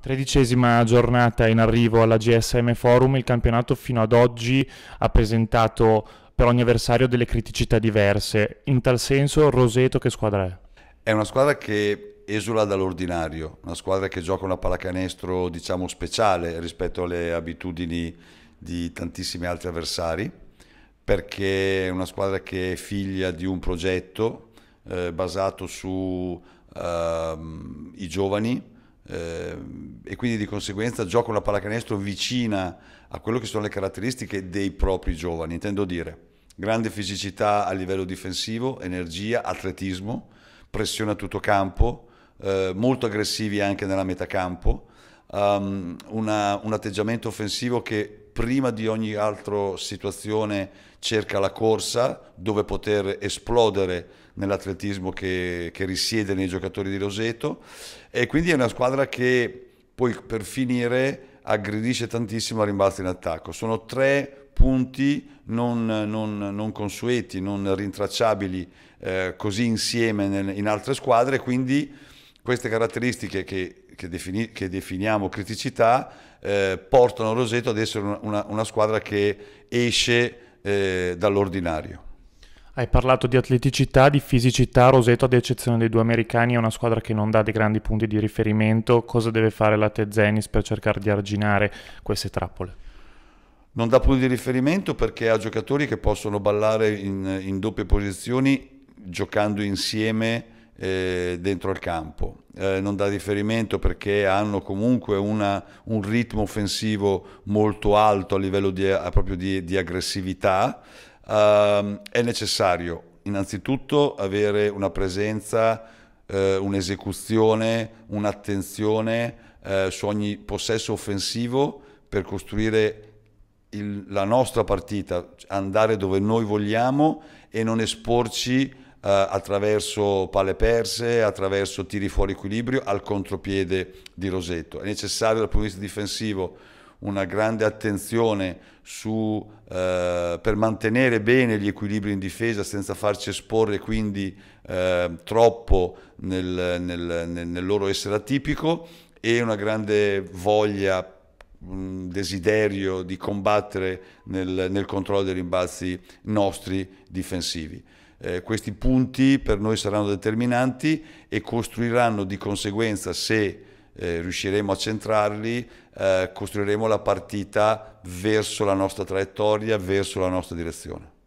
Tredicesima giornata in arrivo alla GSM Forum, il campionato fino ad oggi ha presentato per ogni avversario delle criticità diverse. In tal senso, Roseto che squadra è? È una squadra che esula dall'ordinario, una squadra che gioca una pallacanestro diciamo speciale rispetto alle abitudini di tantissimi altri avversari, perché è una squadra che è figlia di un progetto eh, basato sui eh, giovani, Ehm, e quindi di conseguenza gioca una pallacanestro vicina a quello che sono le caratteristiche dei propri giovani, intendo dire grande fisicità a livello difensivo, energia, atletismo, pressione a tutto campo, eh, molto aggressivi anche nella metà campo, um, una, un atteggiamento offensivo che prima di ogni altra situazione cerca la corsa dove poter esplodere nell'atletismo che, che risiede nei giocatori di Roseto e quindi è una squadra che poi per finire aggredisce tantissimo a rimbalzo in attacco. Sono tre punti non, non, non consueti, non rintracciabili eh, così insieme nel, in altre squadre, quindi queste caratteristiche che che, defini, che definiamo criticità eh, portano Roseto ad essere una, una, una squadra che esce eh, dall'ordinario. Hai parlato di atleticità, di fisicità, Roseto ad eccezione dei due americani è una squadra che non dà dei grandi punti di riferimento, cosa deve fare la Tezenis per cercare di arginare queste trappole? non dà punti di riferimento perché ha giocatori che possono ballare in, in doppie posizioni giocando insieme eh, dentro al campo. Eh, non dà riferimento perché hanno comunque una, un ritmo offensivo molto alto a livello di, proprio di, di aggressività, eh, è necessario innanzitutto avere una presenza, eh, un'esecuzione, un'attenzione eh, su ogni possesso offensivo per costruire il, la nostra partita, andare dove noi vogliamo e non esporci eh, attraverso palle perse, attraverso tiri fuori equilibrio al contropiede di Rosetto. È necessario dal punto di vista difensivo una grande attenzione su, eh, per mantenere bene gli equilibri in difesa senza farci esporre quindi eh, troppo nel, nel, nel, loro essere atipico e una grande voglia, un desiderio di combattere nel, nel controllo dei rimbalzi nostri difensivi. Eh, questi punti per noi saranno determinanti e costruiranno di conseguenza, se eh, riusciremo a centrarli, eh, costruiremo la partita verso la nostra traiettoria, verso la nostra direzione.